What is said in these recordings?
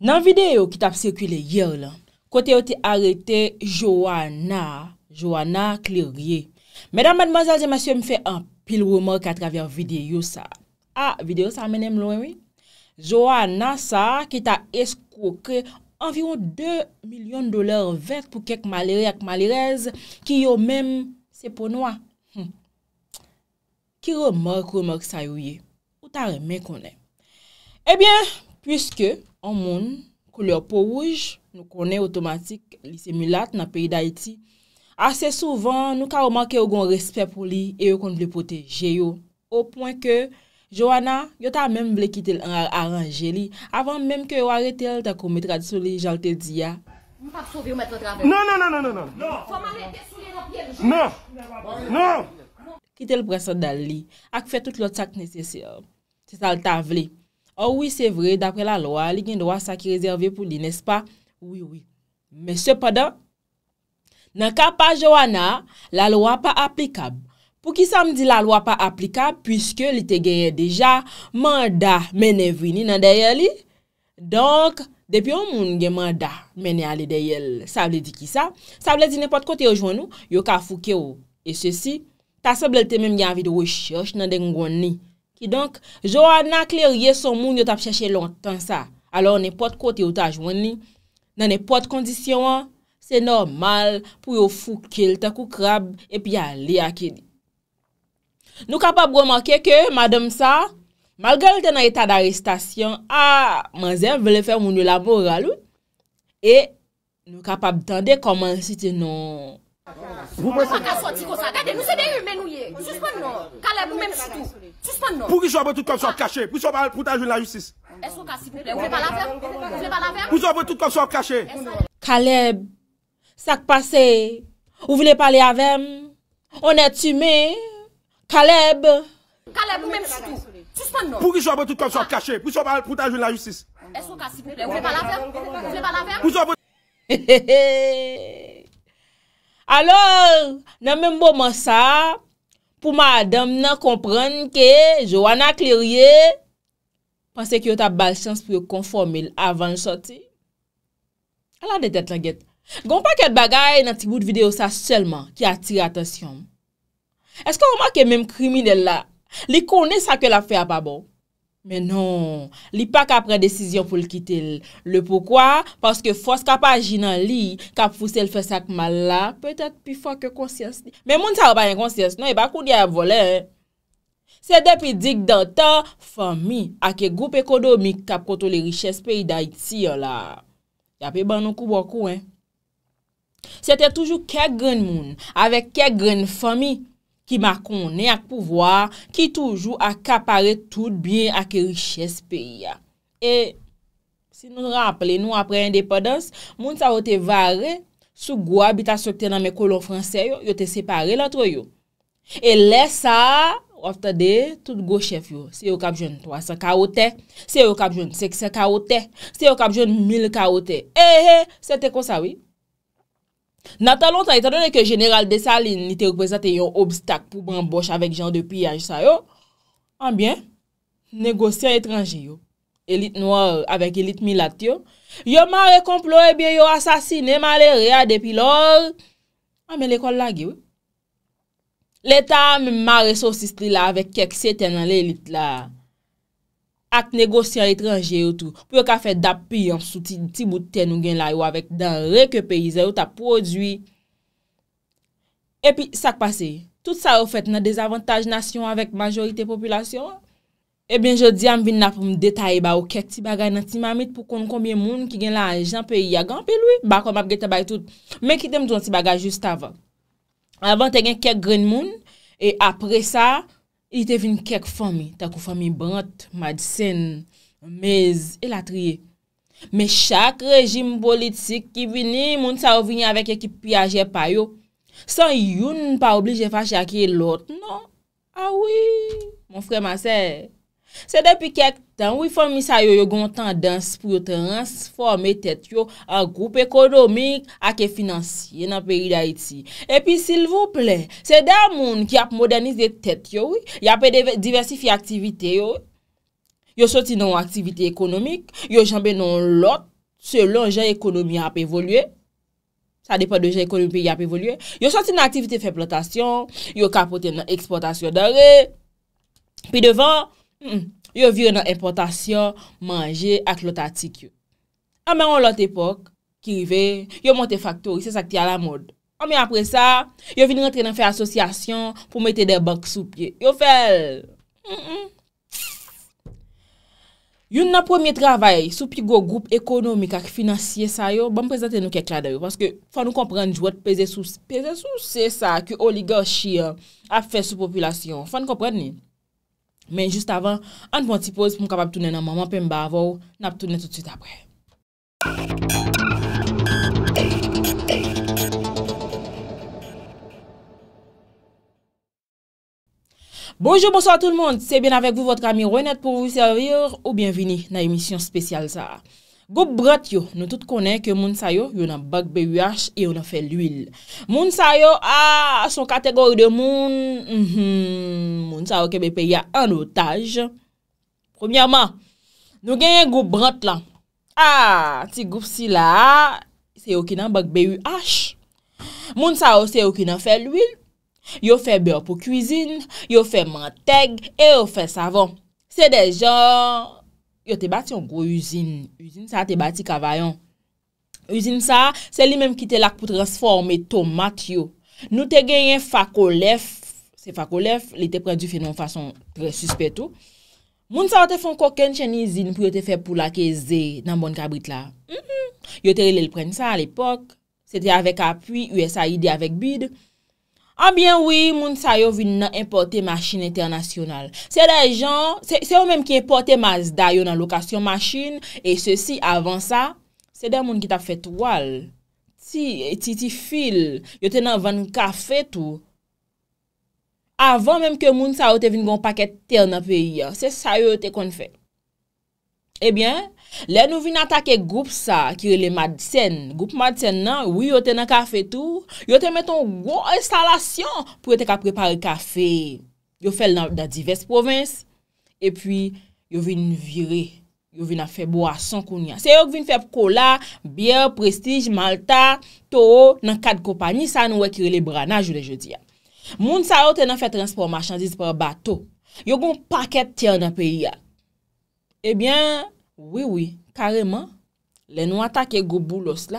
Nan videyo ki tap sirkwile yer lan, kote yo te arete Johanna, Johanna Klerye. Medan madman zazemasyon mi fe an pil remork atravyan videyo sa. Ah, videyo sa menem lwen we? Johanna sa ki ta eskwoke anviron 2 milyon doler vet pou kek malere ak malerez ki yo menm se ponwa. Ki remork, remork sa yo ye? Ou ta remek onè? Ebyen, eh pwiske An moun, koule po wouj, nou konen otomatik li similat nan peyi da iti. Asè souvan, nou ka ou manke ou gon respè pou li, e ou kon ble poteje yo. Ou pwen ke, Johanna, yo ta mèm ble kite l aranje li, avan mèm ke ou arete el takou metra di souli, jalte di ya. Mpa souvi ou metra traven. Non, non, non, non, non. Fwa mame te souli nan piye di jou. Non, non. Kite l presa dal li, ak fe tout l ot sak nese se yo. Se sal ta vle. Oh ouwi, se vre, dapre la loa, li gen doa sa ki rezervi pou li, nespa? Ouwi, ouwi, mese pa da? Nan ka pa jwana, la loa pa aplikab. Pou ki sa mdi la loa pa aplikab, pwiske li te genye deja manda menevri ni nan deyeli? Donk, depi ou moun gen manda menevri ni nan deyeli? Sable di ki sa? Sable di nepot kote yo jwano, yo ka fuk yo. E se si, ta sable te menm gen avide wesh yosh nan den gwen ni. Ki donk, jwa nan klerye son moun yo tap chèche lontan sa. Alor, ne pot kote yo ta jwenni, nan ne pot kondisyon an, se normal pou yo fukil, takou krab, epi ya li a kedi. Nou kapab remanke ke, madem sa, malgèl te nan etat daristasyon, a, manzen, velè fè moun yo lavora loun, e, nou kapab tende koman siti nou... Kaleb, sa k pase, ou vile pale avem, on e tume, Kaleb Kaleb, pou mèm choutou, tu s'pan non Pou ki chan pou tout kon s'on kache, pou chan pou ta joun la yusis Eso kasi pou ple, ou vile pale avem, ou vile pale avem Ehehehe Alo, nan menm bo man sa, pou ma adem nan komprenn ke jo wana klerye, panse ki yo ta bal chans pou yo konformil avan choti. Ala de tet lan get, gon pa ket bagay nan tibou de video sa selman ki atir atasyon. Eske waman ke menm kriminella li kone sa ke la fe apabo? Men non, li pa ka pren desisyon pou l'kite l. Le poukwa, paske fos ka pa ajinan li, ka pfouse l fè sakman la, pètè pifwa ke konsyans li. Men moun sa wapayen konsyans non, e bakou di oh a volè, eh. Se depi dik da ta, fami ake goup ekodomik ka pwoto l lichès peyi d'Aiti, o la. Ya pe banon kou bwakou, eh. Se te toujou kek gren moun, avek kek gren fami, Ki ma konen ak pouvoar, ki toujou ak apare tout bien ak e riches pe ya. E, si nou rappele, nou apre indepedans, moun sa wote vare, sou gwa bita sopte nan me kolon franse yo, yo te separe lantro yo. E lè sa, wofte de, tout go chef yo. Se yo kapjon 300 kaote, se yo kapjon 600 kaote, se yo kapjon 1000 kaote. E, e, e, se te konsa wè? Natalon tan etadone ke General Dessaline nite reprezente yon obstak pou bramboche avèk jan de piyaj sa yo, anbyen, negosye a etranji yo, elit noy euh, avèk elit milat yo, yo mare komplo ebyen eh yo asasine malè rea depi lor, anbyen l'ekol lagi yo. Leta mè mare sosistri la avèk kekse tenan l'elit la. ak negosye al etranje yo tou, pou yo ka fet dap piyon sou ti bout ten ou gen la yo avek, dan reke peyize yo ta prodwi. E pi sak pase, tout sa ou fet nan dezavantaj nasyon avek majorite populasyon, e bin jodi am vin la pou m detaye ba ou ket ti bagay nan ti mamit, pou kon konbyen moun ki gen la anjan pey ya ganpe lwi, bako m ap gete bay tout, men kitem ton ti bagay just avan. Avan te gen ket gren moun, e apre sa, Il te vin kek fami, takou fami bant, madisen, mez, el atriye. Me chak rejim politik ki vini, moun sa ou vini avek ekip piyaje payo. San yon pa oblige fa chakye lot, non? Awi, ah moun frey masey. Se depi kek tan, wifon misa yo yo gontan dans pou yo transforme tet yo an goup ekonomik ak e finansye nan peyi da iti. E pi sil vou ple, se da moun ki ap modernize tet yo, yo ap diversifi aktivite yo, yo soti nan aktivite ekonomik, yo janbe nan lot, se lon jen ekonomi ap evolye, sa depa de jen ekonomi peyi ap evolye, yo soti nan aktivite feplotasyon, yo kapote nan eksportasyon dare, pi devan, Mm. Yo vire nan importasyon, manje ak lot atik yo. Ame an lot epok, ki rive, yo monte faktori, se sak ti a la mod. Ame ah, apre sa, yo vini rentre nan fè asosyasyon pou mete de bank sou pye. Yo fèl. Yo nan pwemye travay, sou pigo goup ekonomik ak finansye sa yo, ban prezante nou kek la deyo, fwa nou komprende jou wè te peze sou se sa ki oligarchi a fè sou populasyon. Fwa nou komprende ni? Men, jist avan, an pwantipoz pou m kapap tounen nan maman pem bavou, nap tounen tout süt apwe. Bonjour, bonsoir tout le monde. Sey ben avek vous, votre amie Ronette pou vous servir ou bienveni nan emisyon spesyal sa. Goup brot yo, nou tout konen ke moun sa yo, yon an bag B.U.H. e yon an fe l'huil. Moun sa yo, a ah, son kategori de moun, mhm, moun sa yo ke bepe ya an otaj. Premiyaman, nou genye goup brot lan. A, ah, ti goup si la, se yo ki nan bag B.U.H. Moun sa yo, se yo ki nan fe l'huil. Yo fe beyo pou kouzin, yo fe manteg, yo fe savon. Se de joun. Yo te bati yon gro yuzin, yuzin sa te bati kavayon. Yuzin sa, se li menm ki te lak pou transforme tomat yo. Nou te genyen Fakolef, se Fakolef li te pren di fenon fason pre suspect ou. Moun sa wote fon koken chen yuzin pou yo te fe pou lak e ze nan bon kabrit la. Mhm. Yo te rel pren sa al epok, se te avek apwi, USAID avek bid. Abyen ah wii, moun sa yo vin nan importe masjine internasyonal. Se de jan, se yo menm ki importe mas dayo nan lokasyon masjine, e se si avan sa, se de moun ki ta fet wal, ti, ti, ti fil, yo te nan van kafe tou. Avan menm ke moun sa yo te vin gon paket ter nan peyi ya, se sa yo yo te kon fey. Ebyen, lè nou vin atake goup sa kirele madsen. Goup madsen nan, wii yo te nan kafe tou. Yo te meton gwo instalasyon pou yo te ka prepare kafe. Yo fel nan divers provins. Epyi, yo vin vire. Yo vin a fe bo asan koun yan. Se yo vin feb kola, biye, prestij, malta, toho, nan kat kompany sa nou e kirele branaj ou de je diyan. Moun sa yo te nan fe transformasyon ziz par bato. Yo goun paket tiyan nan peyi yan. Ebyen, wii wii, kareman, le nou atake goup boulos la.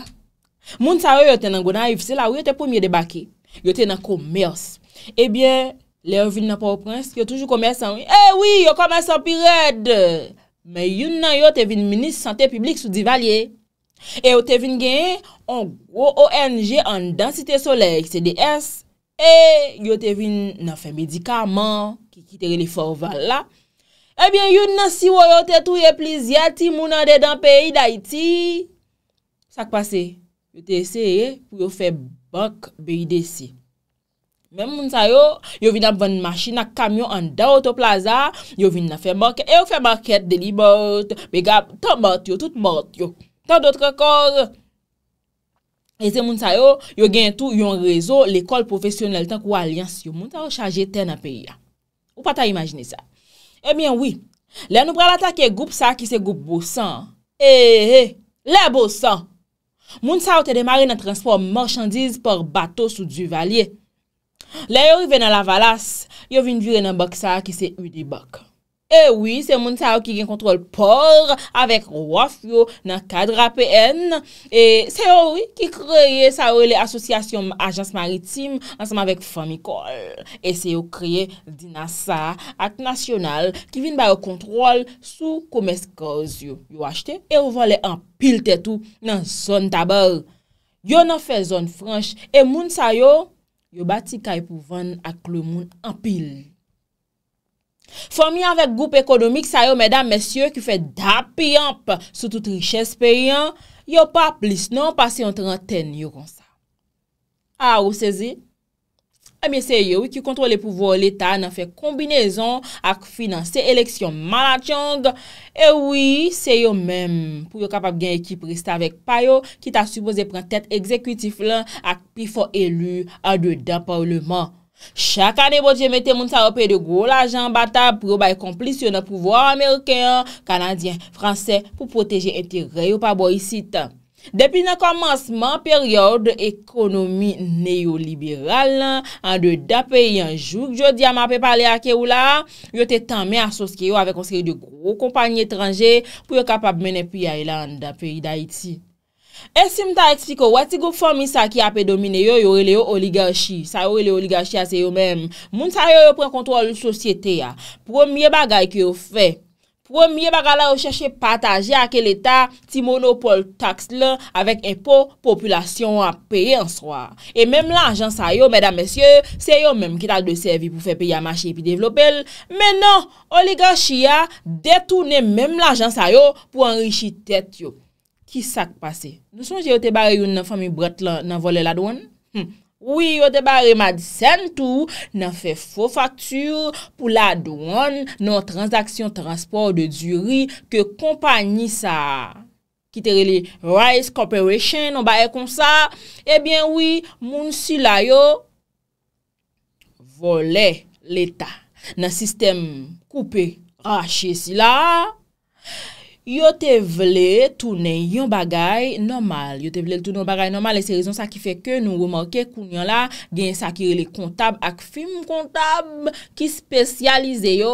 Moun sa wè yote nan gounan ifse la, wè yote pou mye debake, yote nan koumerse. Ebyen, le yon vin nan Paul Prince, yote toujou koumerse an wè. E eh wii, yon koumerse an pi red. Men yon nan yote vin Ministre Santé Publique Soudivalye. E yote vin gen yon gros ONG an Densité Soleil, XDS. E yote vin nan fè medikaman ki kiteri ni forval la. Ebyen, yon nasi woyote tou ye plizya ti moun an de dan peyi da iti. Sa kwa se? Yon te eseye pou yon fe bak beyi de si. Mem moun sa yo, yon vin nan vande mashi nan kamyon an da otoplaza. Yon vin nan fe bak. Eyon fe baket deli bot. Begab, ton bot yo, tout bot yo. Ton dotre kor. Ese moun sa yo, yon gen tou yon rezo l'ekol profesyonel tan kwa alians. Yon moun sa yo chaje ten na peyi ya. Ou pa ta imagine sa? Ebyen eh wii, eh, eh, le nou pralata ke goup sa ki se goup bousan. E, e, e, le bousan. Moun sa ou te demari nan transport morshandiz por batos ou duvalye. Le yo yu ven nan la valas, yo vin vire nan bok sa ki se yu di bok. Ewi, se moun sa yo ki gen kontrol por avèk waf yo nan kadra PN. E se yo ki kreye sa yo le asosyasyon ajans maritim nan seman avèk famikol. E se yo kreye dinasa ak nasyonal ki vin ba yo kontrol sou koumeskaz yo. Yo achete e yo valè anpil tètou nan son tabèl. Yo nan fè zon fransch e moun sa yo yo bati kay pou van ak lè moun anpil. Formi anvek goup ekonomik sa yo, mèdam, mèsyo, ki fè da piyamp sou tout richèz peyyan, yo pa plis nan pase yon trenten yo kon sa. A ou sezi, e mi se yo ki kontrol le pouvo l'Etat nan fè kombinezon ak finanse eleksyon malachong, e wii se yo menm pou yo kapap gen ekip resta vek payo ki ta supose pren tèt ekzekwitif lan ak pi fò elu adwè dan parleman. Chaka ne bodje mette moun sa wapè de gwo la jan bata pou yo baye komplisyon nan pouvwa Amerikean, Kanadyen, Fransè pou proteje entereyo pa bo yisita. Depi nan komansman peryode ekonomi neoliberal nan, an de dapè yon joug, jodi a mapè pale a ke ou la, yote tanmen asoske yo avek oske yon de gwo kompanyi etranje pou yo kapap mene pi a ilan dapè yon da iti. Esim ta ekspiko wati goup fon misa ki apè domine yo yo rele yo oligarchi. Sa yo rele oligarchi a se yo menm. Moun sa yo yo pren kontrol souciete ya. Proumye bagay ki yo fè. Proumye bagay la yo chèche pataje a ke leta ti monopole tax e la avèk epò populasyon apè yon swa. E menm la ajans a yo, mèdame sè, se yo menm ki tal de servi pou fè pe yamache epi developel. Menm nan, oligarchi ya detounen menm la ajans a yo pou anrişi tèt yo. Ki sak pase? Nou son jè yo te bare yon nan fami bret la nan vole la douan? Hm. Ou yon te bare madisen tou nan fe fo faktur pou la douan nan transaksyon transport de djuri ke kompanyi sa. Kitere li, Rice Corporation nan bae kon sa. Ebyen oui, moun si la yo vole l'Etat nan sistem koupe hache si la. yo te vle tounen yon bagay normal. Yo te vle tounen yon bagay normal e se rezon sa ki fe ke nou remorke kounyon la gen sakire le kontab ak film kontab ki spesyalize yo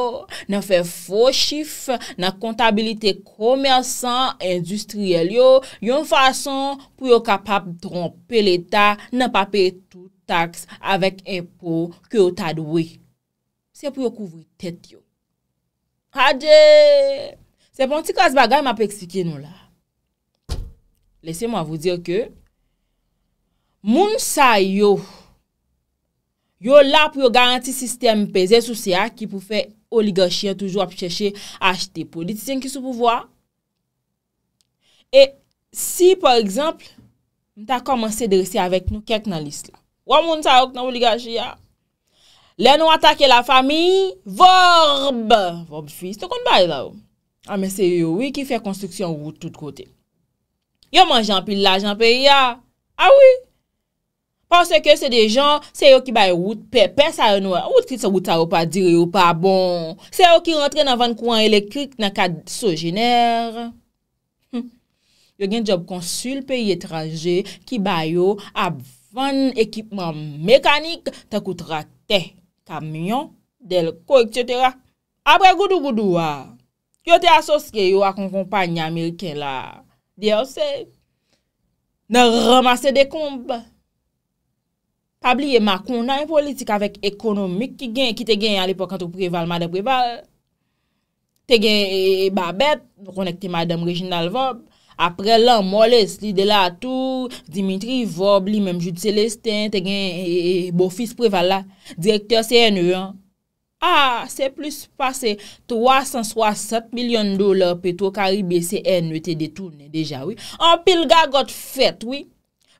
nan fe fò chif nan kontabilite komersan industriel yo yon fason pou yo kapap trompe l'Etat nan pape tout taks avèk impò ki yo tad wè. Se pou yo kouvri tèt yo. Hadjèèèèèè! Se pon ti kwa z bagay, ma pe eksike nou la. Lese mwa vou dir ke, moun sa yo, yo la pou yo garanti sistem peze sou se a, ki pou fe oligasyen toujou ap chèche achte politisyen ki sou pou vwa. E si, por ekzamp, mwen ta komanse de resi avek nou, kèk nan lis la. Wè moun sa yo kna oligasyen ya, ah. lè nou atake la fami, vòrb, vòrb fwi, stokon bay la oum. Ah, ah. ah a men se yo wik ki fe konstruksyon wout tout kote. Yo man jan pil la, jan pil ya. A wii. Pense ke se de jan, se yo ki bay wout pe, pe sa yon wout. Wout ki sa wout sa wout pa dire wout pa bon. Se yo ki rentre nan van kouan elektrik nan kad sojiner. Yo gen job konsul pe ye traje ki bay yo ap van ekipman mekanik te koutrate. Kamyon, delko, etc. Apre goudou goudou a. Yo te asoske yo akon kompanya Ameriken la. Diyo se, nan ramase dekomb. Pabliye makon nan politik avek ekonomik ki gen, ki te gen alipok an tou Preval Madem Preval. Te gen e, e, Babette, konekte Madem Reginald Vob. Apre lan Moles, li Delatour, Dimitri Vob, li menm Jout Celestin, te gen e, Bofis Preval la. Direkter CNU an. a, se plus pase 360 milyon dolar pe tou karibese ene te detounen deja, oui. An pil ga got fèt, oui.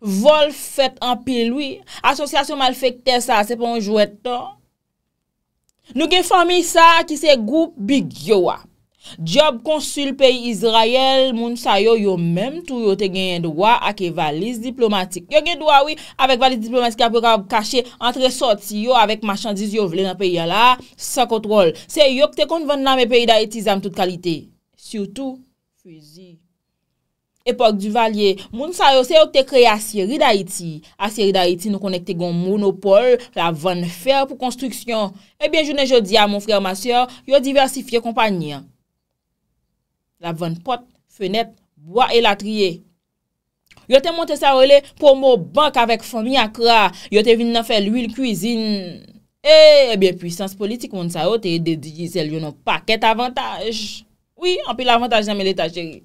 Vol fèt an pil, oui. Asosyasyon mal fèk te sa, se pon jwè ton. Nou gen fami sa ki se goup bigyowa. Ah. Job konsil peyi Izrayel, moun sa yo yo menm tou yo te genyen dwa ake valiz diplomatik. Yo genye dwa oui avek valiz diplomatik apwe ka ap kache entre soti yo avek machandiz yo vle nan peyi ya la, sa kontrol. Se yo kte konvand nan me peyi da iti zam tout kalite. Siyoutou, fwezi. Epoch di valye, moun sa yo se yo kte kreye Asieri da iti. Asieri da iti nou konekte gon monopol la van fer pou konstruksyon. E eh ben jounen jodi a moun frèr masyar yo diversifiye kompanyan. la van pot, fenep, wwa e la triye. Yo te monte sa ole, promo bank avek fomi akra, yo te vin nan fe l'huil kouizine. E, eh, e bin, pwisans politik moun sa o, te dedije sel, yo nan paket avantaj. Oui, an pi l'avantaj jame l'etajeri.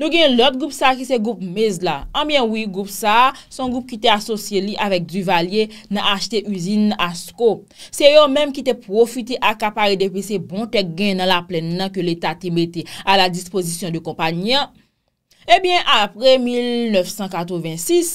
Nou gen lòt goup sa ki se goup mez la. Ambyen wè goup sa, son goup ki te asosye li avèk du valye nan achete usine nan asko. Se yo mèm ki te profite akapare depi se bon tek gen nan la plè nan ke l'Etat te mette a la dispozisyon de kompanyan. Ebyen eh apre 1986,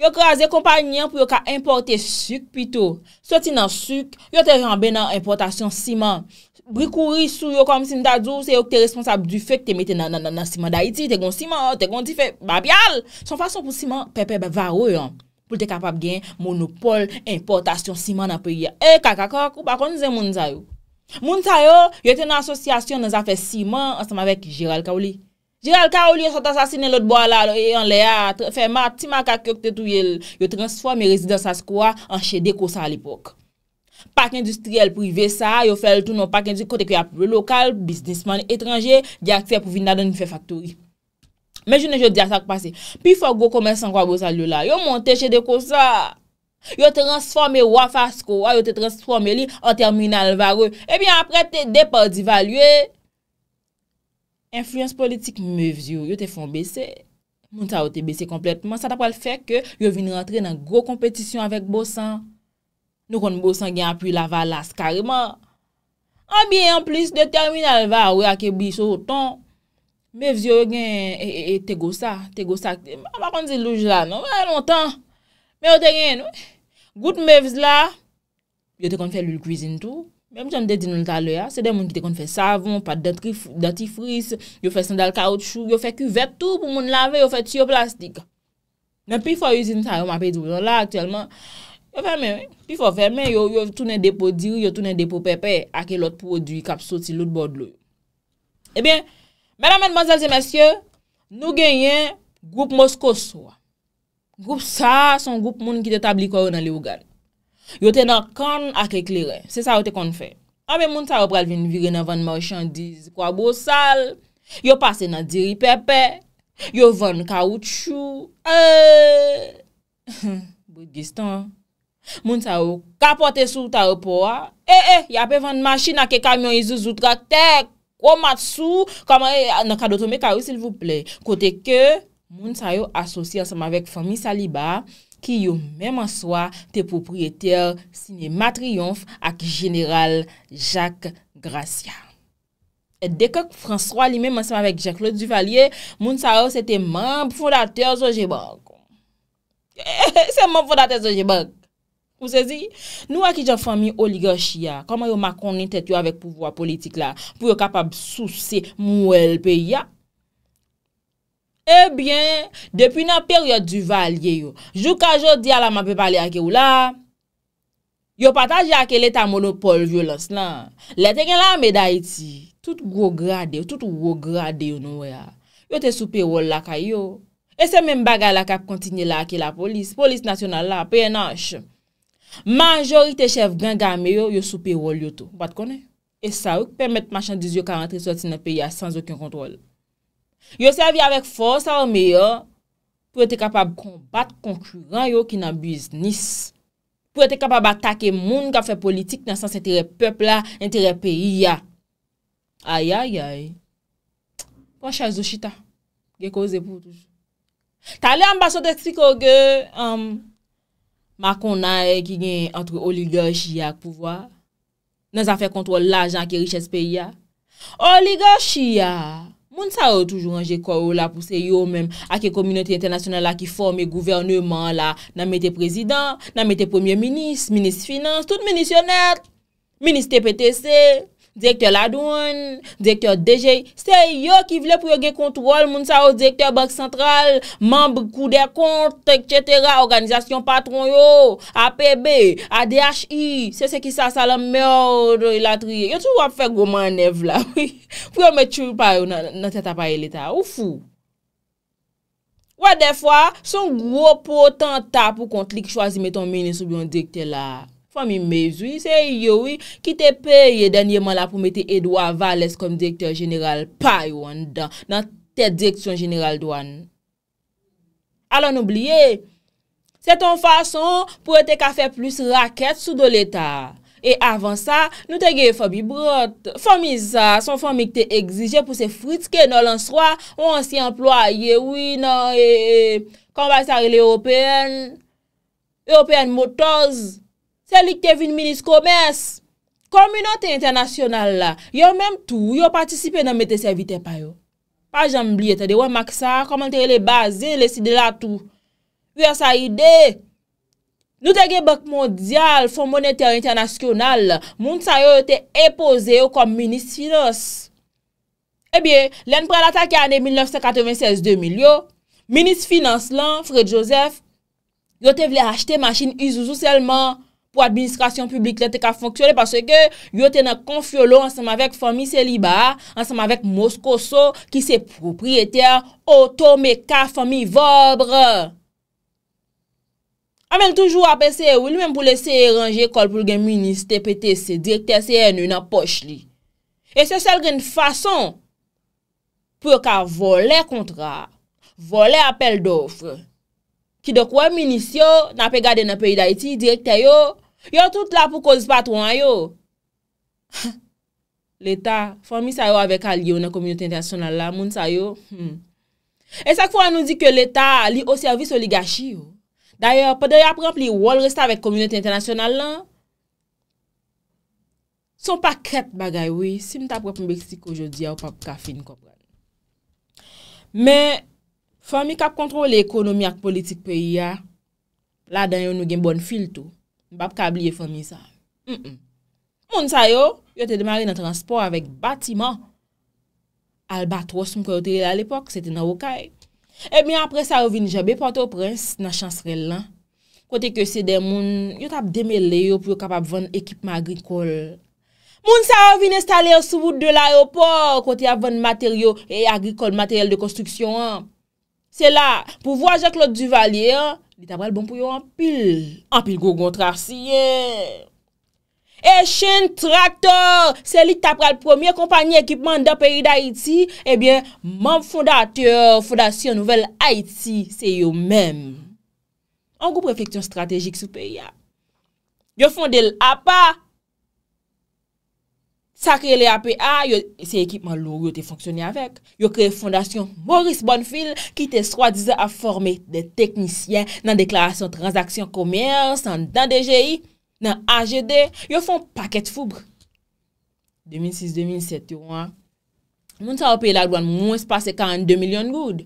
yo kwa ze kompanyan pou yo ka importe suk pito. Soti nan suk, yo te rambe nan importasyon siman. Bri kouri sou yo kom sin ta djou, se yo k te responsab du fek te mette nan siman da iti, te kon siman, te kon ti fek, bapyal! Son fason pou siman, pepebe varoyan, pou te kapap gen monopol importasyon siman na peyi. E kakakak, ou bakonize moun zayou? Moun zayou, yo te nan asosyasyon nan zafè siman ansama vek Gérald Kaouli. Gérald Kaouli yon sot asasine lout boala, yon leyat, fe mat, ti makak yo kte tou yel, yo transforme rezidans as kwa an chede kosa al ipok. Pak industriel prive sa, yo fel tou nou pak industriel kote kwe ap lokal, bisnisman etranje, gyak fè pou vin nan don yon fè faktouri. Men jounen joun di a sak pase. Pi fò gwo komensan kwa gwo sa lyo la, yo monte chede kwa sa. Yo transforme wafas ko, ah, yo te transforme li an terminal vare. E eh bi apre te depo di valye. Influence politik me vizyo, yo te fon bese. Moun sa yo te bese kompletman. Sa ta pal fè ke yo vin rentre nan gwo kompetisyon avèk bosan. Nou konn bousan gen apri lava las karima. An biye an plis de termin alva awe a kebi so otan, mevzi yo gen e, e, e tegosa. Tegosa, an pa konn zilouj la, non? A e, lontan. Me yo tegen, gout mevzi la, yo te konn fe loul kouzin tou. Mem chan de dinon talo ya, se de moun ki te konn fe savon, pat dati fris, yo fe sandal kaout chou, yo fe kuvet tou pou moun lave, yo fe tsyo plastik. Nen pi fwa yuzin ta yo mapi doun la aktiyalman, Yo fèmè, pi fò fèmè, yo toune depo diri, yo toune depo pepe akè lot prodwi kapsot si lout bod lò. Ebyen, menamen, manzèlse, mensyè, nou genyen group Moskoswa. Group sa, son group moun ki te tabli kwa yo nan le Ougan. Yo te nan kon akè klerè, se sa yo te kon fè. Ame moun ta yo pral vin vire nan van morsyandiz kwa bousal, yo pase nan diri pepe, yo van kawoutchou, eee, eh! boud gistan, moun sa ou kapote sou ta ou po a, e e, ya pe vande machi na ke kamyon izou zoutra, tek, o mat sou, kama e, nan kadotome karou sil vouple. Kote ke, moun sa ou asosye asema vek fami Saliba, ki yo mèman swa te popriyeteur sine matriyonf ak general Jacques Gracia. E dek ak François li mèman asema vek Jacques-Claude Duvalier, moun sa ou se te mèm fondateur zo je bèk. Se mèm fondateur zo je bèk. Ou se zi, nou a ki jan fami oligorshi ya, koman yo makonin tèt yo avèk pouvoa politik la, pou yo kapab souse mou elpe ya? Ebyen, depi nan peryot du valye yo, jou ka jò di ala man pe pale ake ou la, yo pataj ake leta monopol violos la, lete gen la me da iti, tout grograde yo, tout grograde yo nou ya, yo te soupe wol la ka yo, e se men baga la ka kontinye la ake la polis, polis nasyonal la, pe enan chè. Manjorite chev gen game yo yo soupe rol yo tou. Bat konè? E sa ouk pèmèt machandiz yo ka rentre sot si nan peya san zokyon kontrol. Yo servye avèk fòs arme yo pou ete kapab konbate konkurant yo ki nan biznis. Pou ete kapab atake moun gafè politik nan sans entere pepla, entere peya. Ayayay. Pò bon, chazou chita. Gekose pou touj. Tale ambasote eksik um, ou ge... Makon nan e eh, ki gen entre oligarchiya k pou vwa. Nè zan fè kontrol la jan ki riches pe ya. Oligarchiya. Moun sa ou toujou anje kwa ou la pou se yo menm a ke kominoti internasyonel la ki forme gouverneman la. Nan mè te prezident, nan mè te pwemye minis, minis finans, tout minisyonet, minis TPTC. Direktye la douan, direktye deje, se yo ki vle pou yo ge kontrol moun sa yo direktye bank sentral, mamb kou de kont, etc., organizasyon patron yo, APB, ADHI, se se ki sa sa la mèrdre ilatriye. Yo tou wap fè gwo manev la, pou yo met chou pa yo nan tè tapay léta, oufou. Wè defwa, son gwo potant tapou kont li ki chwazi meton meni sou biyon direktye la. Fomi mezwi, se yowi ki te peye denye man la pou mette Edouard Valès kom direktor jeneral pa yon dan, nan te direktor jeneral douan. Alon oubliye, se ton fason pou ete ka fe plus raket sou do leta. E avan sa, nou te geye fomi brot. Fomi sa, son fomi ki te egzije pou se fritke nan lanswa, ou ansi employe, yowi nan, eee, konbastare l'European, European Motors, Selik te vin minis komers. Komunote internasyonal la, yo menm tou, yo patisipe nan mette servite pa yo. Pa janm blye te dewe maksa, koman te le baze, le sidela tou. Puyo sa ide. Nou te ge bok mondyal, fon monete internasyonal la, moun sa yo yo te epose yo kom minis finos. Ebye, eh len prelata ki ane 1996-2000 yo, minis finos lan, Fred Joseph, yo te vle achete masin izouzou selman, pou administrasyon publik lè te ka fonksyonè pasè ke yo te nan konfyo lò ansèm avèk fòmi selibar, ansèm avèk mòs kòso ki se proprièter otò me ka fòmi vòbre. Amèl toujou apè se ou lè mèm pou lè se eranje kol pou gen mounis te pète se direkter se en nou nan poch li. E se sel gen fason pou ka volè kontra, volè apèl dofè. Ki do kwe minisyon, na pe gade na pe iday ti, direkta yo, yo tout la pou kouz patron yo. L'Etat, fwa mi sayo avek al yon na Komuniyoti Internasyonal la, moun sayo. Hmm. E sak fwa nou di ke l'Etat li o servis o li gashi yo. Daya, pa dey ap rep li wol resta avek Komuniyoti Internasyonal la, son pa kret bagay we, sim tap rep mbeksik ojodi a ou pap kafin kop lade. Me... Fomi kap kontrol ekonomi ak politik peyi ya. La dan yo nou gen bon fil tou. Mbap kabliye fomi sa. Moun sa yo, yo te demari nan transport avèk batiman. Albatros mkoyotere al epok, sete nan wokay. E mi apre sa yo vini jabe pote w prins nan chansrel lan. Kote ke sede moun, yo tap demele yo pou yo kapap vann ekipman agrikol. Moun sa yo vini estale yo souboud de l'ayopor kote ya vann materyo e agrikol materyal de konstruksyon an. Se la, pou vo aje klot du valye, li tabral bon pou eh yo anpil, anpil go gontra siye. E chen traktor, se li tabral premier kompanyi ekipman da peri da Haiti, ebyen, man fondateur fondasyon nouvel Haiti, se yo men. An goup refleksyon strategik sou peri ya. Yo fonde l'APA, Sa kreye le APA, yo se ekipman lour yo te fonksyonye avek. Yo kreye fondasyon Maurice Bonneville ki te swadize a forme de teknisyen nan deklarasyon transaksyon komers, nan DGi, nan AGD, yo fon paket fouvre. 2006-2007 yo an, moun sa wap e la dwan moun espase 42 milyon goud.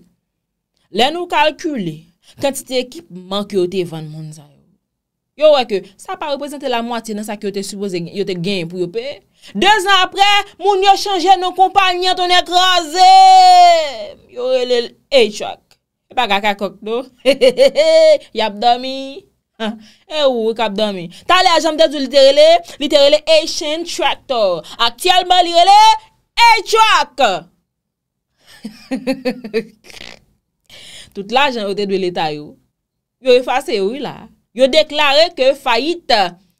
Le nou kalkule, kantite ekipman ki yo te van moun zan. Yo wè ke, sa pa reposente la mwati nan sa ki yo te souboze yo te gen pou yo pey, Dez an apre, moun yo chanje nou kompanyan ton ek raze. Yo rele ECHOAC. E pa kaka kok do? He he he he he. Yap dami? Ha. E ou wou kap dami? Tale a jambet di literele, literele ECHOAC. Aktialman li rele ECHOAC. He he he he he. Tout la jambet di leta yo. Yo yu fase yo yu la. Yo deklare ke fayit la.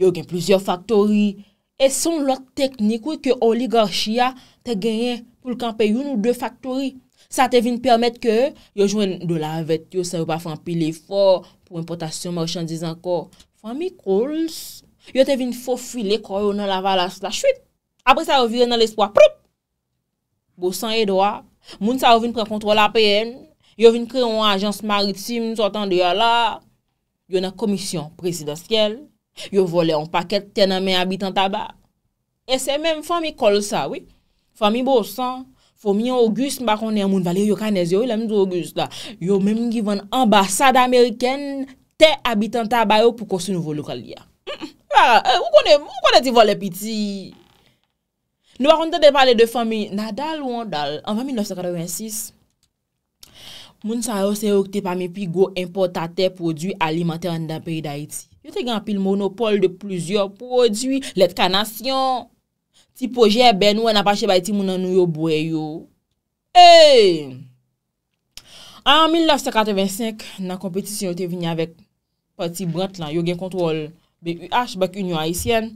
Yo gen plouzyor faktori. E son lòk teknik wè ke oligarchiya te genyen pou l'kampè yon ou dè faktori. Sa te vin permèt ke yo jwen do la avèt. Yo se wè pa fan pili fò pou importasyon marchandiz anko. Fan mikols. Yo te vin fò fwi lè kò yo nan la valas la chwit. Apre sa wè vire nan l'espoi. Bousan edwa. Moun sa wè vin prekontrol apen. Yo vin kre yon ajans maritim. Sotan de yon la. Yo nan komisyon presidansyel. Yo vole an paket ten anmen abitan taba E se men fò mi kol sa, wè Fò mi bo san Fò mi an August mbakone an moun vali yo kanez Yo wè lèm di August la Yo men mn giv an ambasade ameriken Te abitan taba yo pou kosu nou vo lo kalia ah, eh, Ou konen ti vole pi ti Nou wakonde de pale de fò mi Nadal ou andal Anvan 1946 Moun san yo se yo kote pa me pi Go importate prodwi alimenter an dan peri da iti Yo te gen apil monopol de plouzyor prodwi, let kanasyon, ti pojè ben ou an apache bay ti mounan nou yo bouye yo. Hey! An 1985, nan kompetisyon te vini avek pati bret lan, yo gen kontrol B.U.H. bak yon yo aisyen.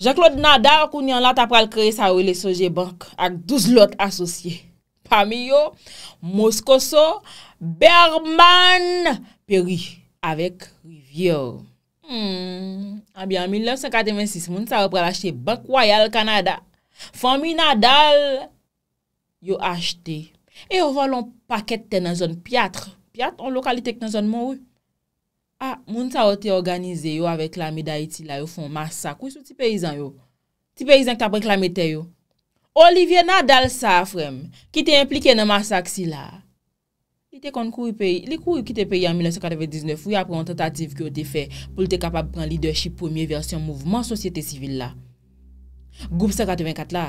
Jean-Claude Nadar kouni an lat apal kreye sa ouye le soje bank ak douz lot asosye. Pamiyo, Moskoso, Berman, Peri avek Riviere. Hmm, a byan, 1956, moun sa yo pral achete Bank Royal Kanada. Fonmi Nadal yo achete. E yo valon paket ten nan zon piatr. Piatr, on lokalitek nan zon moun. A, moun sa yo te organize yo avek la medayeti la yo fon masak. Ou sou ti peyizan yo? Ti peyizan ki ta preklamete yo? Olivier Nadal sa a frem, ki te implike nan masak si la. Te kon kou yi peyi, li kou yi ki te peyi an 1999, fou ya pou yon tentative ki yote fe, pou yote kapab pran leadership ah, ah, pou miye versyon mouvman, sosyete sivil la. Goup 54 la,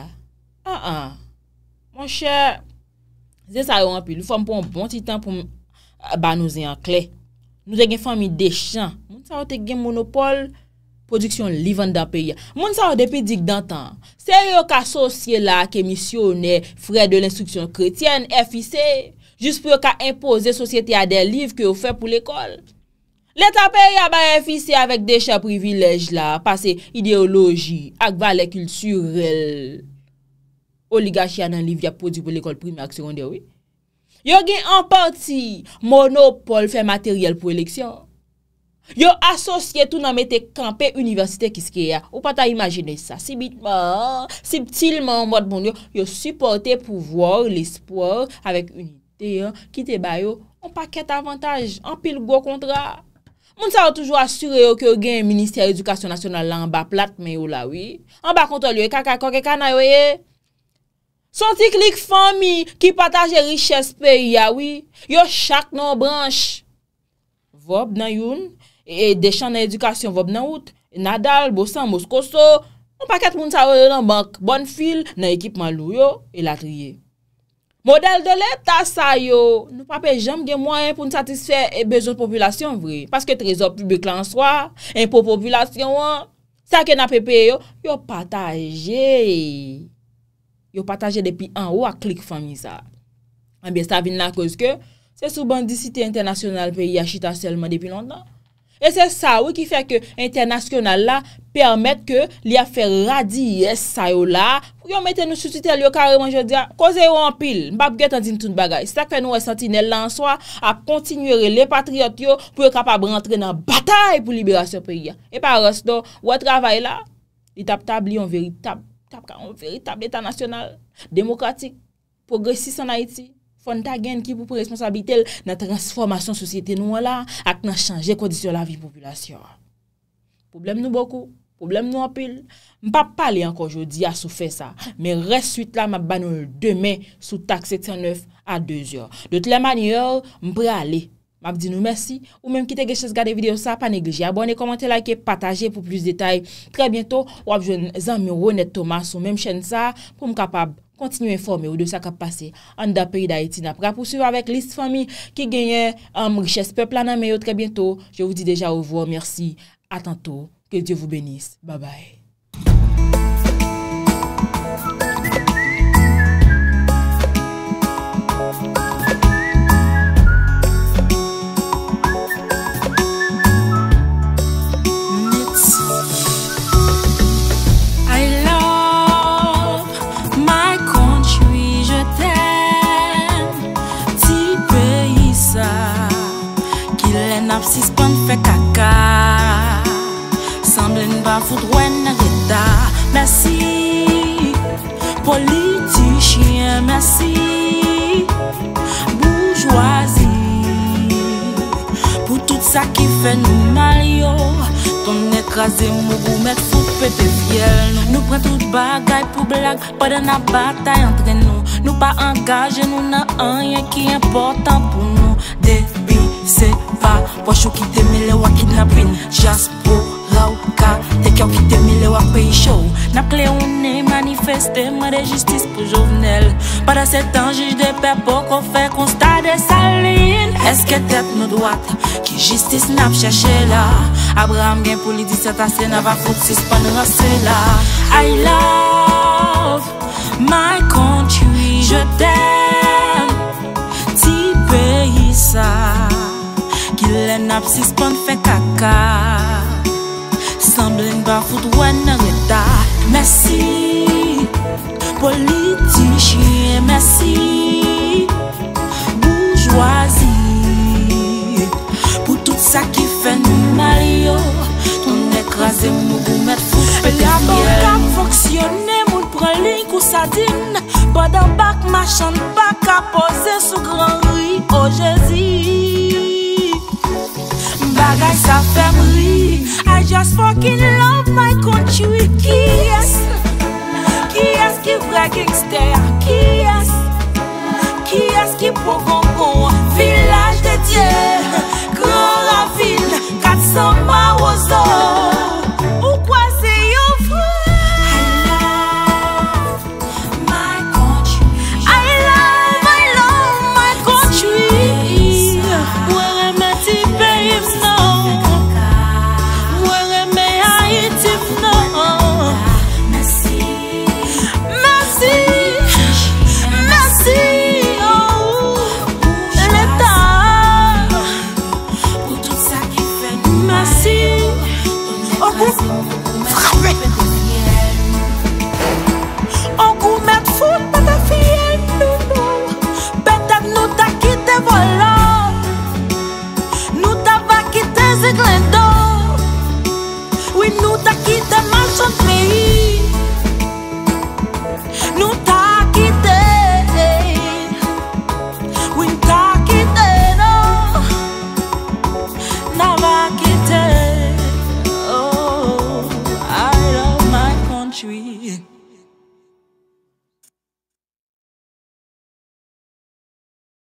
an an, moun chè, ze sa yon api, lou fèm pou yon bon ti tan pou mou, ah, ba nou zè yon kle, nou zè gen fèm yon de chan, moun sa yon te gen monopol, produksyon livan dan peyi, moun sa yon depi dik dan tan, se yo ka sosye la ke misyonè, fre de l'instruksyon kretyen, FIC, Jus pou yo ka impose sosyete a de liv ke yo fe pou l'ekol. Le tapè ya bè fisi avèk de chè privilèj la, pase ideoloji ak vale kilsurel. O li gache ya nan liv ya podi pou l'ekol primè ak sekonde wè. Yo gen anpati monopol fe materyèl pou lèksyon. Yo asosye tou nan metè kampè universite kiske ya. Ou pata imajene sa. Sibitman, siptilman, bon, yo supporte pou vòr l'espoir avèk... Te yon, ki te bayo, on paket avantaj, an pil go kontra. Moun sa yo toujou asyure yo ki yo gen yon ministeri edukasyon nasyonal la, an ba platme yo la, wii. An ba kontrol yo, e kaka koke kana yo ye. Son tiklik fami, ki pataje rikespe ya ah, wii, yo chak nan branj. Vob nan yon, e dechand nan edukasyon, vob nan wout, nadal, bosan, moskoso, moun paket moun sa yo yo nan bank, bon fil nan ekipman lou yo, e la triye. Model de l'Etat sa yo, nou pa pe jem gen mwoyen pou n satisfer e bejon populasyon vre. Paske trezor publik lan swa, e pou populasyon wan, sa ke na pepe yo, yo pataje. Yo pataje depi an ou a klik fami sa. Mwen biye sa vin la kozke, se souban di site internasyonal pe yachita selman depi lontan. E se sa, wè ki fè ke internasyonal la permèt ke li a fè radiyè sa yo la, pou yon mette nou susite li yo kareman je diya, koze yo anpil, mbap get anzintoun bagay, se tak fè nou wè santi nè lanswa a kontinyore le patriot yo pou e kapab rentre nan batay pou liberasyon priya. E pa rastou, wè travay la, li tap tab li yon veri tab, tap ka yon veri tab l'Etat nasyonal, demokratik, progressist an Haiti. Fon ta gen ki pou pou responsabitel na transformasyon sosyete nou wala ak nan chanje kodisyon la vi populasyon. Problem nou boku, problem nou apil. M pa pale anko jodi a sou fe sa, me res suite la m ap bano yon demen sou tak 79 a 2 yo. De tle mani yo, m pre ale. M ap di nou mersi, ou menm kite geshez gade video sa, pa negliji abone, komente, like, pataje pou plus detay. Tre biento, wap jen zan mi ronet toman sou menm chen sa pou m kapab. Continuez à informer ou de ce qui a passé en d'un pays d'Haïti. poursuivre avec liste famille qui gagne en euh, richesse peuple là, mais très bientôt. Je vous dis déjà au revoir, merci, à tantôt, que Dieu vous bénisse. Bye bye. Fout wè nè rèta Mèsi Politichien Mèsi Bourgeoisie Pou tout sa ki fè nou mal yo Ton ekraze mou mè fout pè te fèl Nou pren tout bagay pou blag Pò dè nan batay antre nou Nou pa angaje nou nan anye ki important pou nou Debi se va Pò chou ki teme le wakit napin Jaspo Ou ka dek yo ki temi le wak peyi chou Nap kle ou ne manifestem rejistis pou jounel Pada se tan jish de pe po kon fe konsta de salin Eske tet nou doat ki jistis nap chache la Abraham gen pou li diset ase na va fote si span rase la I love my country Je ten ti peyi sa Ki le nap si span fe kaka Sende n'ba foute wè nan etat Mèsi, politi, chie Mèsi, boujwazi Pou tout sa ki fè nou Mario Toun ek raze mou mè foute La ban ka foksyone moun preling kousa din Bada bak ma chan bak a pose sou gran ri Oje zi bagay sa fèm ri I just fucking love my country Ki yes Ki yes ki vre gangster Ki yes Ki yes ki pou gongon Vilaj de Dieu, Gran ravine 400 ma